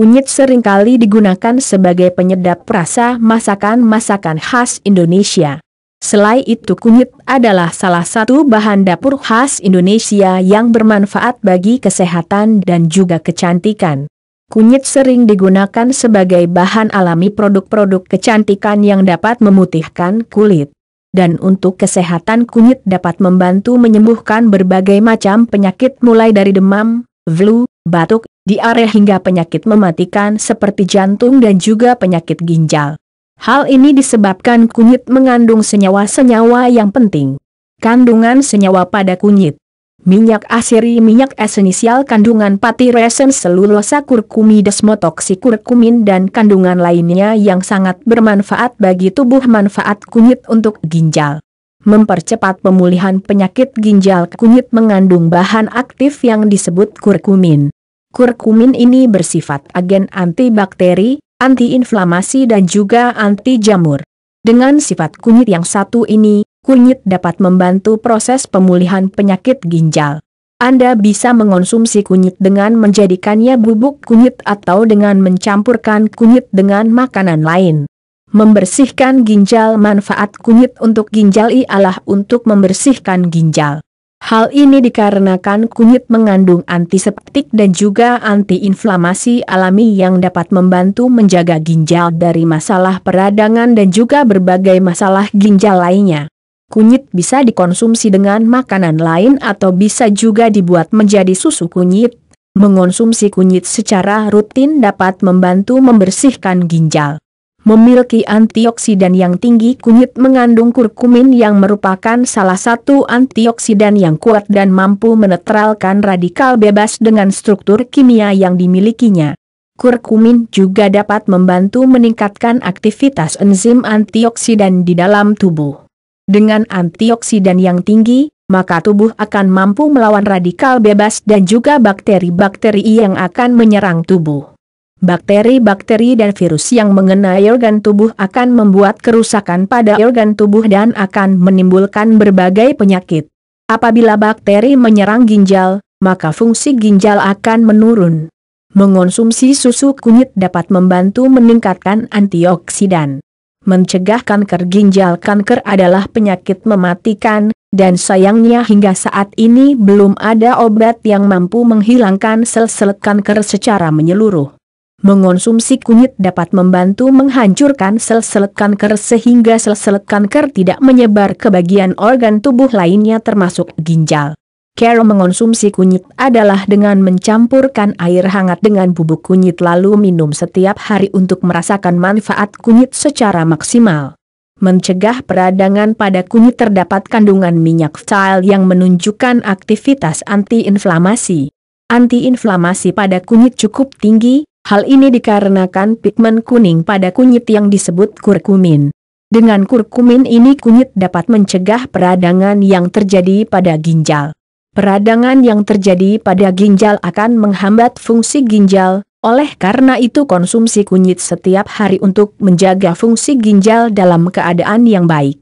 Kunyit seringkali digunakan sebagai penyedap rasa masakan-masakan khas Indonesia. Selain itu kunyit adalah salah satu bahan dapur khas Indonesia yang bermanfaat bagi kesehatan dan juga kecantikan. Kunyit sering digunakan sebagai bahan alami produk-produk kecantikan yang dapat memutihkan kulit. Dan untuk kesehatan kunyit dapat membantu menyembuhkan berbagai macam penyakit mulai dari demam, flu, batuk, diare hingga penyakit mematikan seperti jantung dan juga penyakit ginjal. Hal ini disebabkan kunyit mengandung senyawa-senyawa yang penting. Kandungan senyawa pada kunyit. Minyak asiri minyak esensial kandungan pati resin, selulosa kurkumi kurkumin dan kandungan lainnya yang sangat bermanfaat bagi tubuh manfaat kunyit untuk ginjal mempercepat pemulihan penyakit ginjal kunyit mengandung bahan aktif yang disebut kurkumin. Kurkumin ini bersifat agen antibakteri, antiinflamasi dan juga anti jamur. Dengan sifat kunyit yang satu ini, kunyit dapat membantu proses pemulihan penyakit ginjal. Anda bisa mengonsumsi kunyit dengan menjadikannya bubuk kunyit atau dengan mencampurkan kunyit dengan makanan lain. Membersihkan ginjal Manfaat kunyit untuk ginjal ialah untuk membersihkan ginjal. Hal ini dikarenakan kunyit mengandung antiseptik dan juga antiinflamasi alami yang dapat membantu menjaga ginjal dari masalah peradangan dan juga berbagai masalah ginjal lainnya. Kunyit bisa dikonsumsi dengan makanan lain atau bisa juga dibuat menjadi susu kunyit. Mengonsumsi kunyit secara rutin dapat membantu membersihkan ginjal. Memiliki antioksidan yang tinggi kunyit mengandung kurkumin yang merupakan salah satu antioksidan yang kuat dan mampu menetralkan radikal bebas dengan struktur kimia yang dimilikinya. Kurkumin juga dapat membantu meningkatkan aktivitas enzim antioksidan di dalam tubuh. Dengan antioksidan yang tinggi, maka tubuh akan mampu melawan radikal bebas dan juga bakteri-bakteri yang akan menyerang tubuh. Bakteri-bakteri dan virus yang mengenai organ tubuh akan membuat kerusakan pada organ tubuh dan akan menimbulkan berbagai penyakit. Apabila bakteri menyerang ginjal, maka fungsi ginjal akan menurun. Mengonsumsi susu kunyit dapat membantu meningkatkan antioksidan. Mencegah kanker ginjal Kanker adalah penyakit mematikan, dan sayangnya hingga saat ini belum ada obat yang mampu menghilangkan sel-sel kanker secara menyeluruh. Mengonsumsi kunyit dapat membantu menghancurkan sel-sel kanker sehingga sel-sel kanker tidak menyebar ke bagian organ tubuh lainnya termasuk ginjal. Cara mengonsumsi kunyit adalah dengan mencampurkan air hangat dengan bubuk kunyit lalu minum setiap hari untuk merasakan manfaat kunyit secara maksimal. Mencegah peradangan pada kunyit terdapat kandungan minyak style yang menunjukkan aktivitas antiinflamasi. Antiinflamasi pada kunyit cukup tinggi, Hal ini dikarenakan pigmen kuning pada kunyit yang disebut kurkumin. Dengan kurkumin ini kunyit dapat mencegah peradangan yang terjadi pada ginjal. Peradangan yang terjadi pada ginjal akan menghambat fungsi ginjal, oleh karena itu konsumsi kunyit setiap hari untuk menjaga fungsi ginjal dalam keadaan yang baik.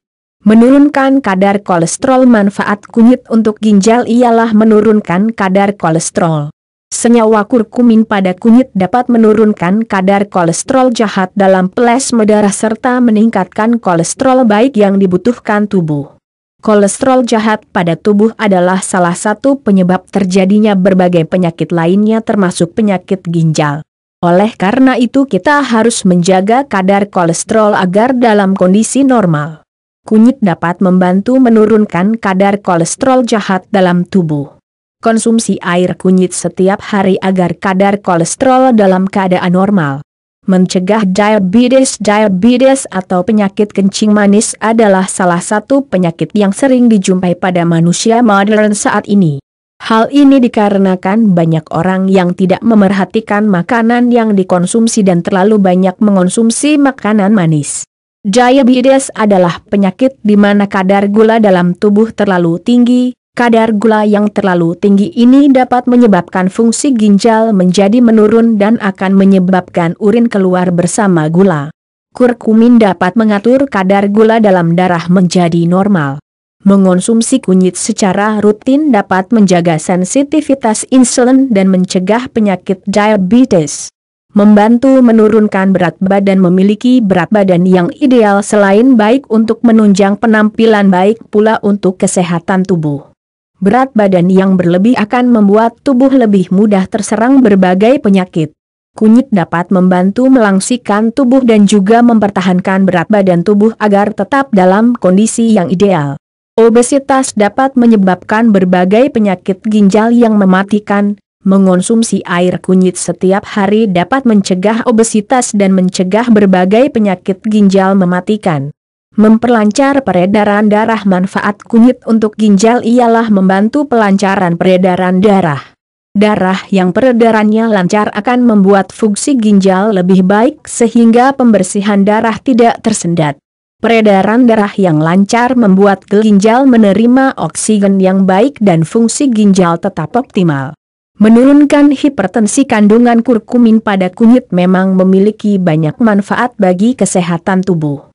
Menurunkan kadar kolesterol manfaat kunyit untuk ginjal ialah menurunkan kadar kolesterol. Senyawa kurkumin pada kunyit dapat menurunkan kadar kolesterol jahat dalam plasma darah serta meningkatkan kolesterol baik yang dibutuhkan tubuh. Kolesterol jahat pada tubuh adalah salah satu penyebab terjadinya berbagai penyakit lainnya termasuk penyakit ginjal. Oleh karena itu kita harus menjaga kadar kolesterol agar dalam kondisi normal. Kunyit dapat membantu menurunkan kadar kolesterol jahat dalam tubuh konsumsi air kunyit setiap hari agar kadar kolesterol dalam keadaan normal. Mencegah diabetes Diabetes atau penyakit kencing manis adalah salah satu penyakit yang sering dijumpai pada manusia modern saat ini. Hal ini dikarenakan banyak orang yang tidak memerhatikan makanan yang dikonsumsi dan terlalu banyak mengonsumsi makanan manis. Diabetes adalah penyakit di mana kadar gula dalam tubuh terlalu tinggi, Kadar gula yang terlalu tinggi ini dapat menyebabkan fungsi ginjal menjadi menurun dan akan menyebabkan urin keluar bersama gula. Kurkumin dapat mengatur kadar gula dalam darah menjadi normal. Mengonsumsi kunyit secara rutin dapat menjaga sensitivitas insulin dan mencegah penyakit diabetes membantu menurunkan berat badan memiliki berat badan yang ideal selain baik untuk menunjang penampilan baik pula untuk kesehatan tubuh. Berat badan yang berlebih akan membuat tubuh lebih mudah terserang berbagai penyakit. Kunyit dapat membantu melangsikan tubuh dan juga mempertahankan berat badan tubuh agar tetap dalam kondisi yang ideal. Obesitas dapat menyebabkan berbagai penyakit ginjal yang mematikan. Mengonsumsi air kunyit setiap hari dapat mencegah obesitas dan mencegah berbagai penyakit ginjal mematikan. Memperlancar peredaran darah manfaat kunyit untuk ginjal ialah membantu pelancaran peredaran darah. Darah yang peredarannya lancar akan membuat fungsi ginjal lebih baik sehingga pembersihan darah tidak tersendat. Peredaran darah yang lancar membuat ginjal menerima oksigen yang baik dan fungsi ginjal tetap optimal. Menurunkan hipertensi kandungan kurkumin pada kunyit memang memiliki banyak manfaat bagi kesehatan tubuh.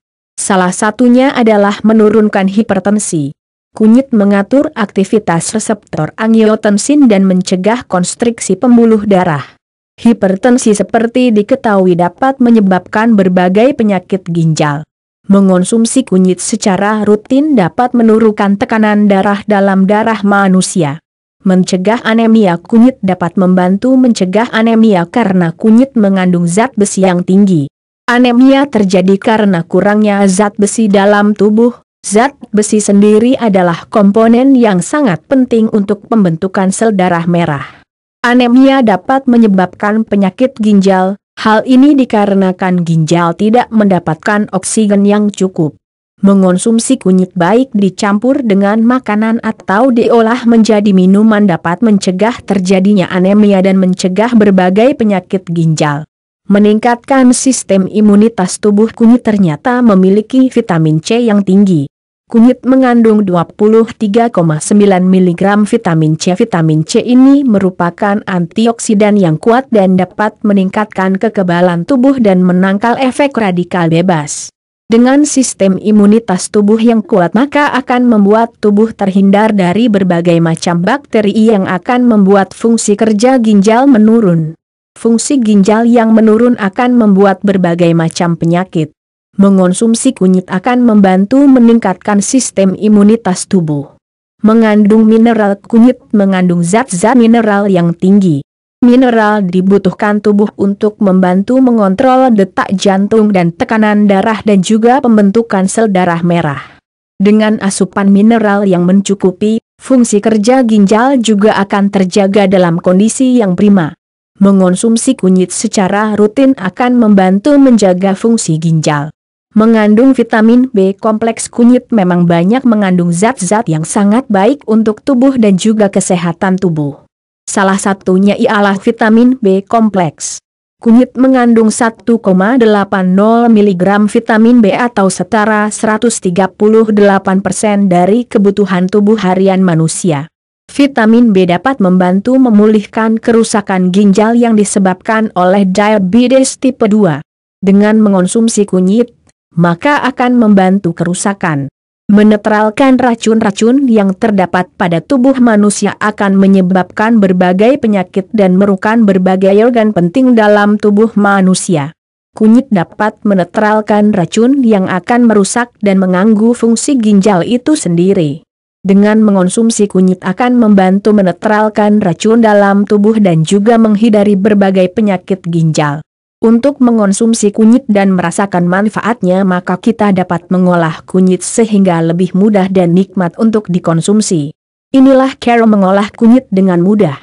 Salah satunya adalah menurunkan hipertensi. Kunyit mengatur aktivitas reseptor angiotensin dan mencegah konstriksi pembuluh darah. Hipertensi seperti diketahui dapat menyebabkan berbagai penyakit ginjal. Mengonsumsi kunyit secara rutin dapat menurunkan tekanan darah dalam darah manusia. Mencegah anemia kunyit dapat membantu mencegah anemia karena kunyit mengandung zat besi yang tinggi. Anemia terjadi karena kurangnya zat besi dalam tubuh, Zat besi sendiri adalah komponen yang sangat penting untuk pembentukan sel darah merah. Anemia dapat menyebabkan penyakit ginjal, hal ini dikarenakan ginjal tidak mendapatkan oksigen yang cukup. Mengonsumsi kunyit baik dicampur dengan makanan atau diolah menjadi minuman dapat mencegah terjadinya anemia dan mencegah berbagai penyakit ginjal meningkatkan sistem imunitas tubuh kunyit ternyata memiliki vitamin C yang tinggi. Kunyit mengandung 23,9 mg vitamin C. Vitamin C ini merupakan antioksidan yang kuat dan dapat meningkatkan kekebalan tubuh dan menangkal efek radikal bebas. Dengan sistem imunitas tubuh yang kuat maka akan membuat tubuh terhindar dari berbagai macam bakteri yang akan membuat fungsi kerja ginjal menurun. Fungsi ginjal yang menurun akan membuat berbagai macam penyakit. Mengonsumsi kunyit akan membantu meningkatkan sistem imunitas tubuh. Mengandung mineral kunyit mengandung zat-zat mineral yang tinggi. Mineral dibutuhkan tubuh untuk membantu mengontrol detak jantung dan tekanan darah dan juga pembentukan sel darah merah. Dengan asupan mineral yang mencukupi, fungsi kerja ginjal juga akan terjaga dalam kondisi yang prima. Mengonsumsi kunyit secara rutin akan membantu menjaga fungsi ginjal. Mengandung vitamin B kompleks kunyit memang banyak mengandung zat-zat yang sangat baik untuk tubuh dan juga kesehatan tubuh. Salah satunya ialah vitamin B kompleks. Kunyit mengandung 1,80 mg vitamin B atau setara 138% dari kebutuhan tubuh harian manusia. Vitamin B dapat membantu memulihkan kerusakan ginjal yang disebabkan oleh diabetes tipe 2. Dengan mengonsumsi kunyit, maka akan membantu kerusakan. Menetralkan racun-racun yang terdapat pada tubuh manusia akan menyebabkan berbagai penyakit dan merukan berbagai organ penting dalam tubuh manusia. Kunyit dapat menetralkan racun yang akan merusak dan mengganggu fungsi ginjal itu sendiri. Dengan mengonsumsi kunyit akan membantu menetralkan racun dalam tubuh dan juga menghindari berbagai penyakit ginjal. Untuk mengonsumsi kunyit dan merasakan manfaatnya maka kita dapat mengolah kunyit sehingga lebih mudah dan nikmat untuk dikonsumsi. Inilah cara mengolah kunyit dengan mudah.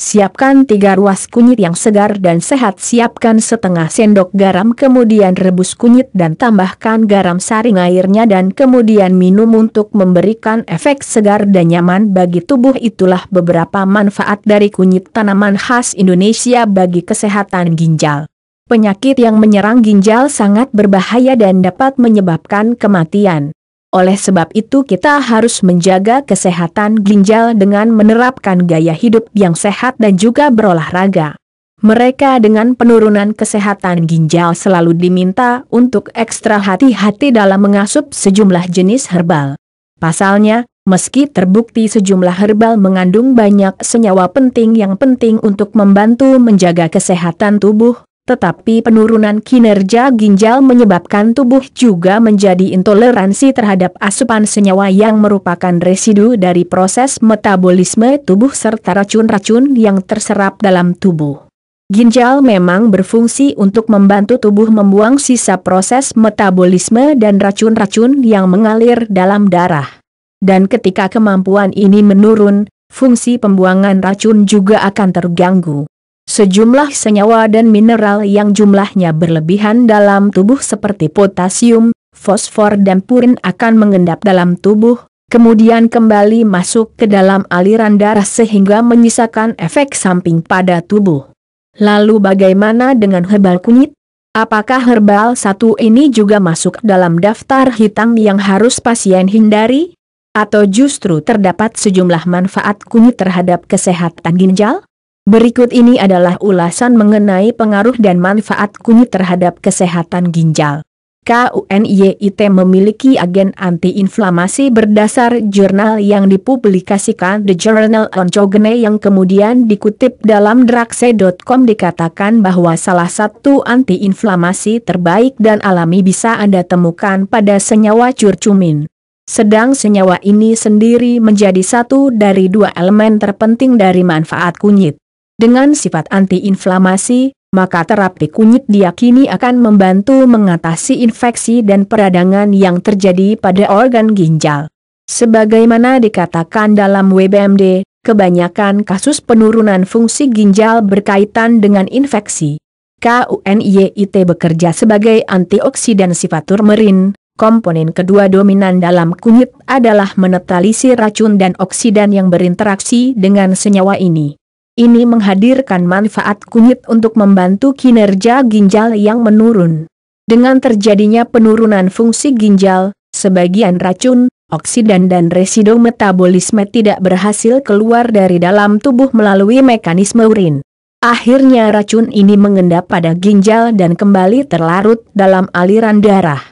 Siapkan tiga ruas kunyit yang segar dan sehat Siapkan setengah sendok garam kemudian rebus kunyit dan tambahkan garam saring airnya dan kemudian minum untuk memberikan efek segar dan nyaman bagi tubuh Itulah beberapa manfaat dari kunyit tanaman khas Indonesia bagi kesehatan ginjal Penyakit yang menyerang ginjal sangat berbahaya dan dapat menyebabkan kematian oleh sebab itu kita harus menjaga kesehatan ginjal dengan menerapkan gaya hidup yang sehat dan juga berolahraga. Mereka dengan penurunan kesehatan ginjal selalu diminta untuk ekstra hati-hati dalam mengasup sejumlah jenis herbal. Pasalnya, meski terbukti sejumlah herbal mengandung banyak senyawa penting yang penting untuk membantu menjaga kesehatan tubuh, tetapi penurunan kinerja ginjal menyebabkan tubuh juga menjadi intoleransi terhadap asupan senyawa yang merupakan residu dari proses metabolisme tubuh serta racun-racun yang terserap dalam tubuh. Ginjal memang berfungsi untuk membantu tubuh membuang sisa proses metabolisme dan racun-racun yang mengalir dalam darah. Dan ketika kemampuan ini menurun, fungsi pembuangan racun juga akan terganggu. Sejumlah senyawa dan mineral yang jumlahnya berlebihan dalam tubuh seperti potasium, fosfor dan purin akan mengendap dalam tubuh, kemudian kembali masuk ke dalam aliran darah sehingga menyisakan efek samping pada tubuh. Lalu bagaimana dengan herbal kunyit? Apakah herbal satu ini juga masuk dalam daftar hitam yang harus pasien hindari? Atau justru terdapat sejumlah manfaat kunyit terhadap kesehatan ginjal? Berikut ini adalah ulasan mengenai pengaruh dan manfaat kunyit terhadap kesehatan ginjal. KUNYIT memiliki agen antiinflamasi berdasar jurnal yang dipublikasikan The Journal on Chogene yang kemudian dikutip dalam drakse.com dikatakan bahwa salah satu antiinflamasi terbaik dan alami bisa Anda temukan pada senyawa curcumin. Sedang senyawa ini sendiri menjadi satu dari dua elemen terpenting dari manfaat kunyit. Dengan sifat antiinflamasi, maka terapi kunyit diyakini akan membantu mengatasi infeksi dan peradangan yang terjadi pada organ ginjal. Sebagaimana dikatakan dalam WBMD, kebanyakan kasus penurunan fungsi ginjal berkaitan dengan infeksi. KUNYIT e bekerja sebagai antioksidan sifat turmerin, komponen kedua dominan dalam kunyit adalah menetralisir racun dan oksidan yang berinteraksi dengan senyawa ini ini menghadirkan manfaat kunyit untuk membantu kinerja ginjal yang menurun. Dengan terjadinya penurunan fungsi ginjal, sebagian racun, oksidan dan residu metabolisme tidak berhasil keluar dari dalam tubuh melalui mekanisme urin. Akhirnya racun ini mengendap pada ginjal dan kembali terlarut dalam aliran darah.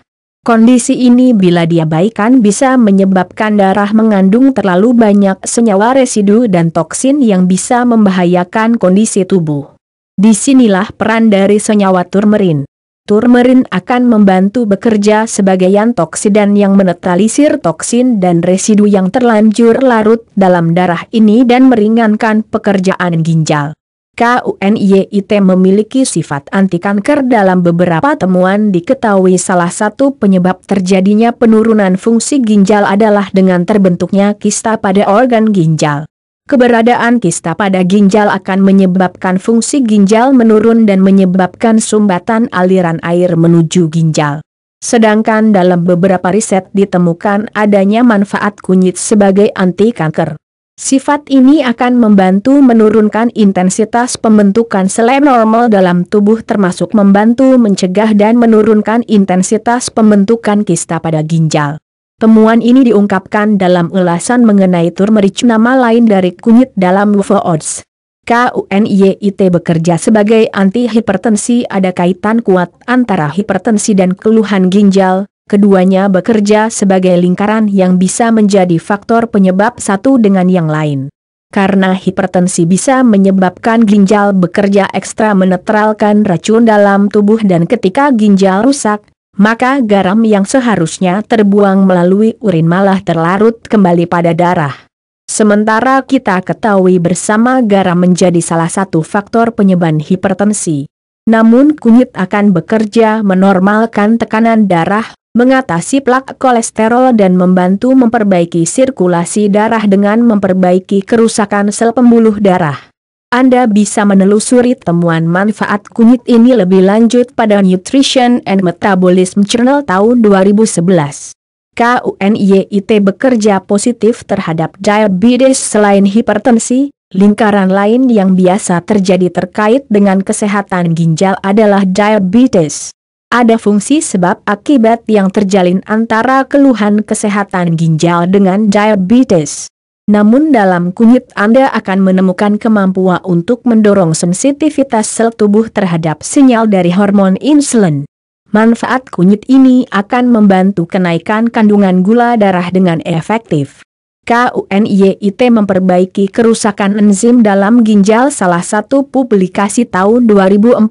Kondisi ini bila diabaikan bisa menyebabkan darah mengandung terlalu banyak senyawa residu dan toksin yang bisa membahayakan kondisi tubuh. Disinilah peran dari senyawa turmerin. Turmerin akan membantu bekerja sebagai antoksidan yang menetralisir toksin dan residu yang terlanjur larut dalam darah ini dan meringankan pekerjaan ginjal. KUNYIT memiliki sifat anti kanker dalam beberapa temuan diketahui salah satu penyebab terjadinya penurunan fungsi ginjal adalah dengan terbentuknya kista pada organ ginjal. Keberadaan kista pada ginjal akan menyebabkan fungsi ginjal menurun dan menyebabkan sumbatan aliran air menuju ginjal. Sedangkan dalam beberapa riset ditemukan adanya manfaat kunyit sebagai anti kanker. Sifat ini akan membantu menurunkan intensitas pembentukan sel normal dalam tubuh termasuk membantu mencegah dan menurunkan intensitas pembentukan kista pada ginjal. Temuan ini diungkapkan dalam ulasan mengenai turmeric nama lain dari kunyit dalam UFO Odds. KUNYIT e bekerja sebagai antihipertensi ada kaitan kuat antara hipertensi dan keluhan ginjal, keduanya bekerja sebagai lingkaran yang bisa menjadi faktor penyebab satu dengan yang lain. Karena hipertensi bisa menyebabkan ginjal bekerja ekstra menetralkan racun dalam tubuh dan ketika ginjal rusak, maka garam yang seharusnya terbuang melalui urin malah terlarut kembali pada darah. Sementara kita ketahui bersama garam menjadi salah satu faktor penyebab hipertensi. Namun kunyit akan bekerja menormalkan tekanan darah mengatasi plak kolesterol dan membantu memperbaiki sirkulasi darah dengan memperbaiki kerusakan sel pembuluh darah. Anda bisa menelusuri temuan manfaat kunyit ini lebih lanjut pada Nutrition and Metabolism Journal tahun 2011. KUNYIT bekerja positif terhadap diabetes selain hipertensi, lingkaran lain yang biasa terjadi terkait dengan kesehatan ginjal adalah diabetes. Ada fungsi sebab akibat yang terjalin antara keluhan kesehatan ginjal dengan diabetes. Namun dalam kunyit Anda akan menemukan kemampuan untuk mendorong sensitivitas sel tubuh terhadap sinyal dari hormon insulin. Manfaat kunyit ini akan membantu kenaikan kandungan gula darah dengan efektif. KUNYIT memperbaiki kerusakan enzim dalam ginjal salah satu publikasi tahun 2014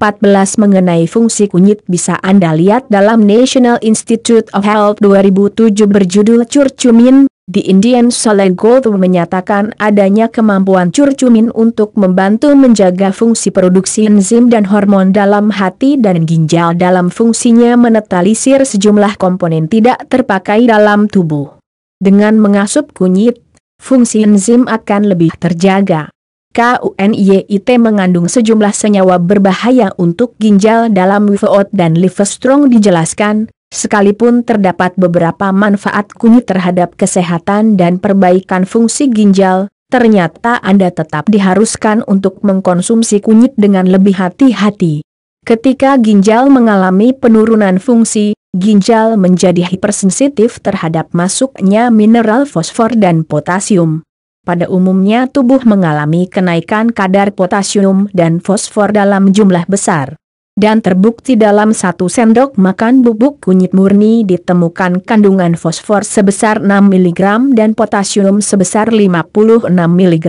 mengenai fungsi kunyit bisa Anda lihat dalam National Institute of Health 2007 berjudul Curcumin. Di Indian Solid Gold menyatakan adanya kemampuan curcumin untuk membantu menjaga fungsi produksi enzim dan hormon dalam hati dan ginjal dalam fungsinya menetralisir sejumlah komponen tidak terpakai dalam tubuh. Dengan mengasup kunyit, fungsi enzim akan lebih terjaga. KUNYIT e mengandung sejumlah senyawa berbahaya untuk ginjal dalam Wivoot dan Livestrong dijelaskan, Sekalipun terdapat beberapa manfaat kunyit terhadap kesehatan dan perbaikan fungsi ginjal, ternyata Anda tetap diharuskan untuk mengkonsumsi kunyit dengan lebih hati-hati. Ketika ginjal mengalami penurunan fungsi, ginjal menjadi hipersensitif terhadap masuknya mineral fosfor dan potasium. Pada umumnya tubuh mengalami kenaikan kadar potasium dan fosfor dalam jumlah besar. Dan terbukti dalam satu sendok makan bubuk kunyit murni ditemukan kandungan fosfor sebesar 6 mg dan potasium sebesar 56 mg.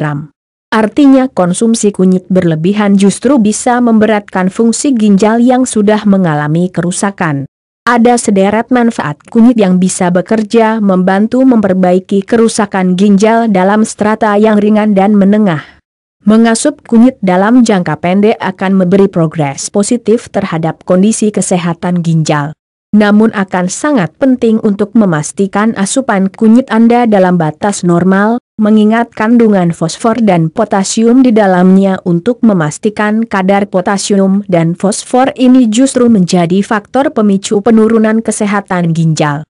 Artinya konsumsi kunyit berlebihan justru bisa memberatkan fungsi ginjal yang sudah mengalami kerusakan. Ada sederet manfaat kunyit yang bisa bekerja membantu memperbaiki kerusakan ginjal dalam strata yang ringan dan menengah. Mengasup kunyit dalam jangka pendek akan memberi progres positif terhadap kondisi kesehatan ginjal. Namun akan sangat penting untuk memastikan asupan kunyit Anda dalam batas normal, mengingat kandungan fosfor dan potasium di dalamnya untuk memastikan kadar potasium dan fosfor ini justru menjadi faktor pemicu penurunan kesehatan ginjal.